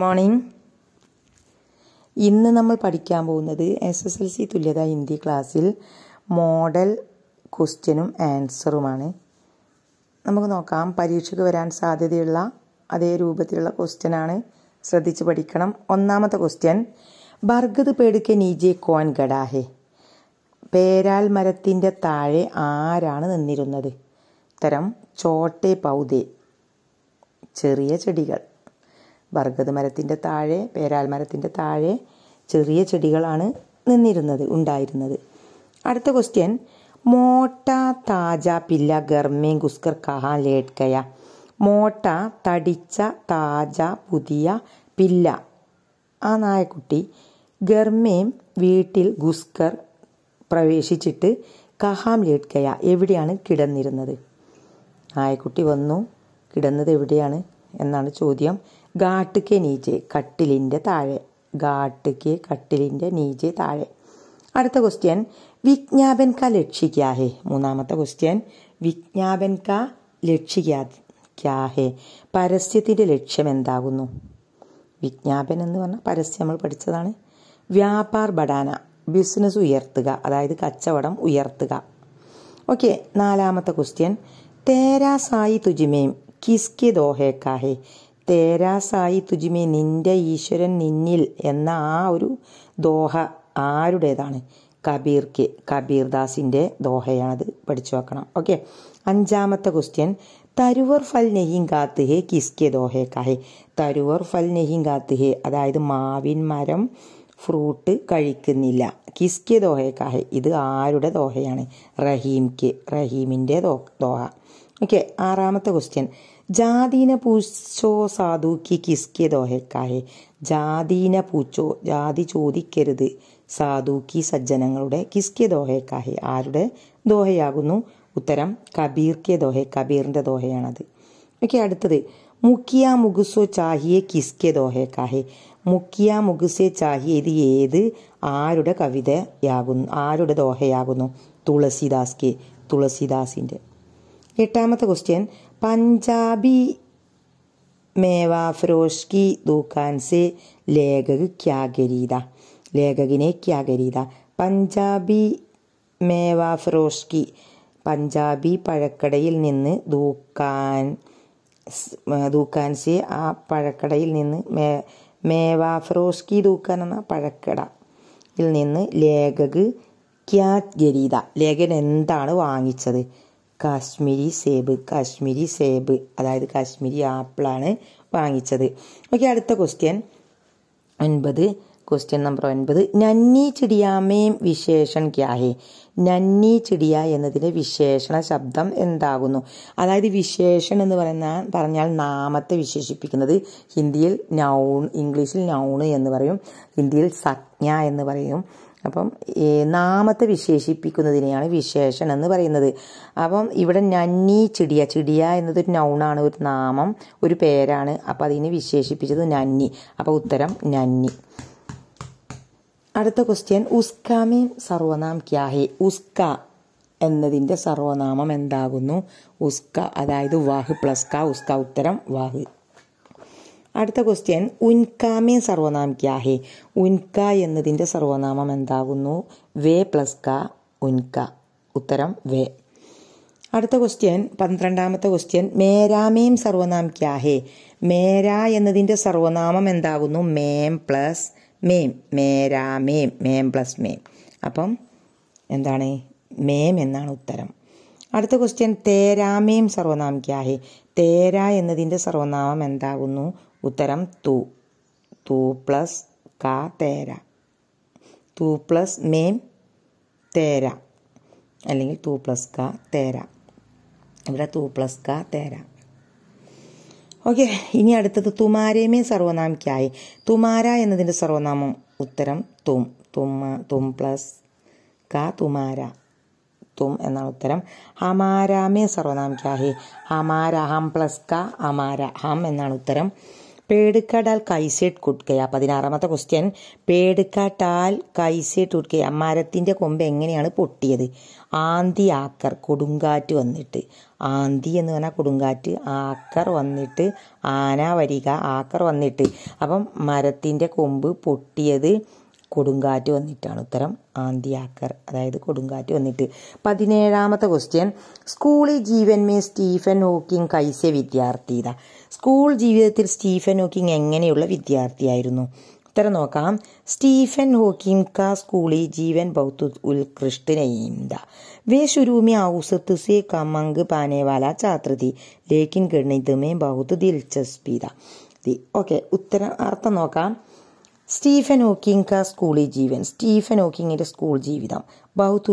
morning ഇന്ന് നമ്മൾ പഠിക്കാൻ പോകുന്നത് എസ് എസ് എൽ സി തുല്യത ഹിന്ദി ക്ലാസ്സിൽ മോഡൽ ക്വസ്റ്റ്യനും ആൻസറുമാണ് നമുക്ക് നോക്കാം പരീക്ഷയ്ക്ക് വരാൻ സാധ്യതയുള്ള അതേ രൂപത്തിലുള്ള ക്വസ്റ്റ്യനാണ് ശ്രദ്ധിച്ച് പഠിക്കണം ഒന്നാമത്തെ ക്വസ്റ്റ്യൻ ബർഗത് പേടുക്കെ നീജെ കോൻ ഗഡാഹെ പേരാൽ മരത്തിൻ്റെ താഴെ ആരാണ് നിന്നിരുന്നത് ഉത്തരം ചോട്ടെ പൗതെ ചെറിയ ചെടികൾ ബർഗത് മരത്തിൻ്റെ താഴെ പേരാൽ മരത്തിൻ്റെ താഴെ ചെറിയ ചെടികളാണ് നിന്നിരുന്നത് ഉണ്ടായിരുന്നത് അടുത്ത ക്വസ്റ്റ്യൻ മോട്ട താജ പില്ല ഗർമേ ഗുസ്കർ കഹാ ലേട്ട് മോട്ട തടിച്ച താജ പുതിയ പില്ല ആ നായക്കുട്ടി ഗർമേം വീട്ടിൽ ഗുസ്കർ പ്രവേശിച്ചിട്ട് കഹാം ലേട്ട് എവിടെയാണ് കിടന്നിരുന്നത് നായക്കുട്ടി വന്നു കിടന്നത് എവിടെയാണ് എന്നാണ് ചോദ്യം ഗാട്ടുക്ക് നീജെ കട്ടിലിൻ്റെ താഴെ ഗാട്ടുക്ക് കട്ടിലിൻ്റെ നീജെ താഴെ അടുത്ത ക്വസ്റ്റ്യൻ വിജ്ഞാപൻ ക ലക്ഷിക്കാഹേ മൂന്നാമത്തെ ക്വസ്റ്റ്യൻ വിജ്ഞാപൻ ക ലക്ഷിക്കാ ക്യാഹേ പരസ്യത്തിൻ്റെ ലക്ഷ്യം എന്താകുന്നു വിജ്ഞാപനം എന്ന് പറഞ്ഞാൽ പരസ്യം നമ്മൾ പഠിച്ചതാണ് വ്യാപാർ ബടാന ബിസിനസ് ഉയർത്തുക അതായത് കച്ചവടം ഉയർത്തുക ഓക്കെ നാലാമത്തെ ക്വസ്റ്റ്യൻ തേരാസായി തുജിമേം കിസ്കെ ദോഹേക്കാഹേ തേരാസായി തുജിമേ നിന്റെ ഈശ്വരൻ നിന്നിൽ എന്ന ആ ഒരു ദോഹ ആരുടേതാണ് കബീർക്ക് കബീർദാസിൻ്റെ ദോഹയാണത് പഠിച്ചു വെക്കണം ഓക്കെ അഞ്ചാമത്തെ ക്വസ്റ്റ്യൻ തരുവർ ഫൽ നെഹിം കാത്ത് ഹേ കിസ്കെ ദോഹേ ദോഹേക്കാഹെ തരുവർ ഫൽ നെഹിം കാത്ത് ഹേ അതായത് മാവിൻ മരം ഫ്രൂട്ട് കഴിക്കുന്നില്ല കിസ്കെ ദോഹേ ദോഹേക്കാഹെ ഇത് ആരുടെ ദോഹയാണ് റഹീംക്ക് റഹീമിൻ്റെ ദോ ദോഹ ഓക്കെ ആറാമത്തെ ക്വസ്റ്റ്യൻ ജാതീന പൂച്ചോ സാധുക്കി കിസ്കെ ദോഹക്കായെ ജാതീന പൂച്ചോ ജാതി ചോദിക്കരുത് സാധുക്കി സജ്ജനങ്ങളുടെ കിസ്കെ ദോഹക്കായെ ആരുടെ ദോഹയാകുന്നു ഉത്തരം കബീർക്കെ ദോഹെ കബീറിന്റെ ദോഹയാണത് ഓക്കെ അടുത്തത് മുക്കിയ മുഗുസോ ചാഹിയെ കിസ്കെ ദോഹക്കായെ മുക്കിയ മുഗുസെ ചാഹിയെ ഇത് ഏത് ആരുടെ കവിതയാകുന്നു ആരുടെ ദോഹയാകുന്നു കെ തുളസിദാസിന്റെ എട്ടാമത്തെ ക്വസ്റ്റ്യൻ പഞ്ചാബി മേവാ ഫിറോഷ്കി ദൂക്കാൻസെ ലേഖക് ക്യാഗരീത ലേഖകിനെ ക്യാഗരീത പഞ്ചാബി മേവാ ഫിറോഷ്കി പഞ്ചാബി പഴക്കടയിൽ നിന്ന് ദൂക്കാൻ ദൂക്കാൻസെ ആ പഴക്കടയിൽ നിന്ന് മേ മേവാ ഫിറോഷ്കി ദൂക്കാൻ എന്ന പഴക്കട ിൽ നിന്ന് ലേഖക് ക്യാഗരീത ലേഖൻ എന്താണ് വാങ്ങിച്ചത് കാശ്മീരി സേബ് കാശ്മീരി സേബ് അതായത് കാശ്മീരി ആപ്പിളാണ് വാങ്ങിച്ചത് ഓക്കെ അടുത്ത ക്വസ്റ്റ്യൻ ഒൻപത് ക്വസ്റ്റ്യൻ നമ്പർ ഒൻപത് നന്നി ചിടിയാമേം വിശേഷൻ ക്യാഹേ നന്നി ചിടിയ എന്നതിൻ്റെ വിശേഷണ ശബ്ദം എന്താകുന്നു അതായത് വിശേഷൻ എന്ന് പറയുന്ന പറഞ്ഞാൽ നാമത്തെ വിശേഷിപ്പിക്കുന്നത് ഹിന്ദിയിൽ നൗൺ ഇംഗ്ലീഷിൽ നൗണ് എന്ന് പറയും ഹിന്ദിയിൽ സജ്ഞ എന്ന് പറയും അപ്പം നാമത്തെ വിശേഷിപ്പിക്കുന്നതിനെയാണ് വിശേഷണം എന്ന് പറയുന്നത് അപ്പം ഇവിടെ നന്നി ചിടിയ ചിടിയ എന്നതൊരു നൗണാണ് ഒരു നാമം ഒരു പേരാണ് അപ്പം അതിനെ വിശേഷിപ്പിച്ചത് നന്നി അപ്പം ഉത്തരം നന്നി അടുത്ത ക്വസ്റ്റ്യൻ ഉസ്കാമീൻ സർവനാം ക്യാഹെ ഉസ്ക എന്നതിൻ്റെ സർവനാമം എന്താകുന്നു ഉസ്ക അതായത് വാഹ് പ്ലസ് ക ഉസ്ക ഉത്തരം വാഹ് അടുത്ത ക്വസ്റ്റ്യൻ ഉൻകാമേ സർവനാം ക്യാഹേ ഉൻക എന്നതിൻ്റെ സർവനാമം എന്താകുന്നു വേ പ്ലസ് ക ഉൻക ഉത്തരം വേ അടുത്ത ക്വസ്റ്റ്യൻ പന്ത്രണ്ടാമത്തെ ക്വസ്റ്റ്യൻ മേരാമേം സർവനാം ക്യാഹേ മേര എന്നതിൻ്റെ സർവനാമം എന്താകുന്നു മേം പ്ലസ് മേം മേരാമേം മേം പ്ലസ് മേം അപ്പം എന്താണ് മേം എന്നാണ് ഉത്തരം അടുത്ത ക്വസ്റ്റ്യൻ തേരാമേം സർവനാം ക്യാഹേ തേര എന്നതിൻ്റെ സർവനാമം എന്താകുന്നു ഉത്തരം തു തു പ്ലസ് ക തേര തു പ്ലസ് മേം തേര അല്ലെങ്കിൽ തു പ്ലസ് ക തേര ഇവിടെ തു പ്ലസ് ക തേര ഓക്കെ ഇനി അടുത്തത് തുമാരേമേ സർവനാമിക്കായി തുമാര എന്നതിൻ്റെ സർവനാമം ഉത്തരം തും തും തും പ്ലസ് ക തുമാര തും എന്നാണ് ഉത്തരം ഹമാരാമേ സർവനാം ക്യാഹേ ഹമാര ഹം പ്ലസ് ക അമാര ഹം എന്നാണ് ഉത്തരം പേടുക്കടാൽ കൈസേട്ട് കുട്കയ പതിനാറാമത്തെ ക്വസ്റ്റ്യൻ പേടുക്കാട്ടാൽ കൈസേട്ട് കുട്കയ മരത്തിൻ്റെ കൊമ്പ് എങ്ങനെയാണ് പൊട്ടിയത് ആന്തി ആക്കർ കൊടുങ്കാറ്റ് വന്നിട്ട് ആന്തി എന്ന് പറഞ്ഞാൽ കൊടുങ്കാറ്റ് ആക്കർ വന്നിട്ട് ആന വരിക ആക്കർ വന്നിട്ട് അപ്പം മരത്തിൻ്റെ കൊമ്പ് പൊട്ടിയത് കൊടുങ്കാറ്റ് വന്നിട്ടാണ് ഉത്തരം ആന്തിയാക്കർ അതായത് കൊടുങ്കാറ്റ് വന്നിട്ട് പതിനേഴാമത്തെ ക്വസ്റ്റ്യൻ സ്കൂളിൽ ജീവൻ മേ സ്റ്റീഫൻ ഹോക്കിംഗ് കൈസ്യ വിദ്യാർത്ഥി ഇതാ സ്കൂൾ ജീവിതത്തിൽ സ്റ്റീഫൻ ഹോക്കിംഗ് എങ്ങനെയുള്ള വിദ്യാർത്ഥിയായിരുന്നു ഉത്തരം നോക്കാം സ്റ്റീഫൻ ഹോക്കിംഗ് കാ സ്കൂളിൽ ജീവൻ ബൗത്ത് ഉത്കൃഷ്ടനെയിന്ത വേ ശുരൂമി ഔസത്ത് സെ കമങ്ക് പാനേവാല ചാത്രതി ലേക്കിൻ ഗണിതമേ ബൗത്ത് ദിൽചസ്പിത ഓക്കെ ഉത്തരം അർത്ഥം നോക്കാം സ്റ്റീഫൻ ഹോക്കിംഗ് സ്കൂളിൽ ജീവൻ സ്റ്റീഫൻ ഹോക്കിങ്ങിൻ്റെ സ്കൂൾ ജീവിതം ബൗത്ത്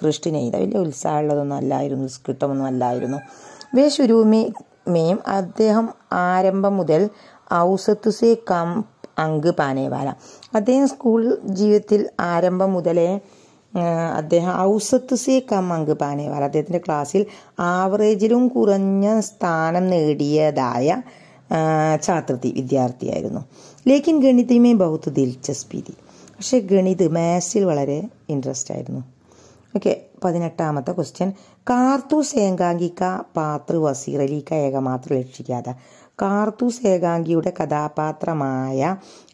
ഉൽസ്റ്റ നെയ്ത വലിയ ഉത്സാഹമുള്ളതൊന്നും അല്ലായിരുന്നു ഉത്കൃഷ്ടമൊന്നും അല്ലായിരുന്നു മേം അദ്ദേഹം ആരംഭം മുതൽ ഔസത്തുസെ കം അങ്ക് പാനേവാല അദ്ദേഹം സ്കൂൾ ജീവിതത്തിൽ ആരംഭം മുതലേ അദ്ദേഹം ഔസത്തുസെ കം അങ്ക് പാനേവാല അദ്ദേഹത്തിൻ്റെ ക്ലാസ്സിൽ ആവറേജിലും കുറഞ്ഞ സ്ഥാനം നേടിയതായ ഛാത്രത്തി വിദ്യാർത്ഥിയായിരുന്നു ലേക്കിൻ ഗണിതമേ ബഹുത്ത് ദിൽചസ്പി പക്ഷേ ഗണിത് മാത്സിൽ വളരെ ഇൻട്രസ്റ്റ് ആയിരുന്നു ഓക്കെ പതിനെട്ടാമത്തെ ക്വസ്റ്റ്യൻ കാർത്തൂസ് ഏകാംഗിക പാത്ര വസീർ അലിക്ക ഏകമാത്ര ലക്ഷിക്കാതെ കാർത്തൂസ് ഏകാംഗിയുടെ കഥാപാത്രമായ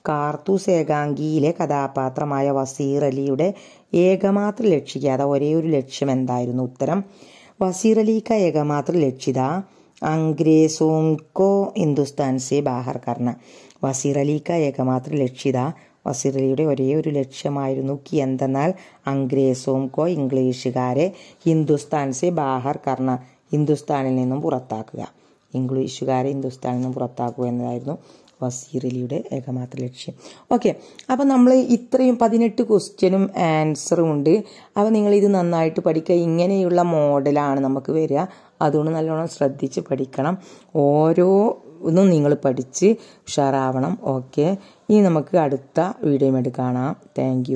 കാർത്തൂസ് ഏകാംഗിയിലെ കഥാപാത്രമായ വസീർ അലിയുടെ ഏകമാത്ര ലക്ഷിക്കാതെ ഒരേ ഒരു ലക്ഷ്യം എന്തായിരുന്നു ഉത്തരം വസീർ അലിക്ക ഏകമാത്ര ലക്ഷിത अंग्रेजों കോ ഹിന്ദുസ്ഥാൻ സെ ബാഹർ കർണ വസീർ അലി ക ഏകമാത്ര ലക്ഷിത വസീർ അലിയുടെ ഒരേ ഒരു ലക്ഷ്യമായിരുന്നു കി എന്തെന്നാൽ അംഗ്രേസോം കോ ഇംഗ്ലീഷുകാരെ ഹിന്ദുസ്ഥാൻ സെ ബാഹർ കർണ ഹിന്ദുസ്ഥാനിൽ നിന്നും പുറത്താക്കുക ഇംഗ്ലീഷുകാരെ ഹിന്ദുസ്ഥാനിൽ നിന്നും പുറത്താക്കുക എന്നതായിരുന്നു was serially ഏകമാത്ര ലക്ഷ്യം ഓക്കെ അപ്പോൾ നമ്മൾ ഇത്രയും പതിനെട്ട് ക്വസ്റ്റ്യനും ആൻസറും ഉണ്ട് അപ്പോൾ നിങ്ങൾ ഇത് നന്നായിട്ട് പഠിക്കുക ഇങ്ങനെയുള്ള മോഡലാണ് നമുക്ക് വരിക അതുകൊണ്ട് നല്ലോണം ശ്രദ്ധിച്ച് പഠിക്കണം ഓരോ ഒന്നും നിങ്ങൾ പഠിച്ച് ഉഷാറാവണം ഓക്കെ ഇനി നമുക്ക് അടുത്ത വീഡിയോയുമായിട്ട് കാണാം താങ്ക്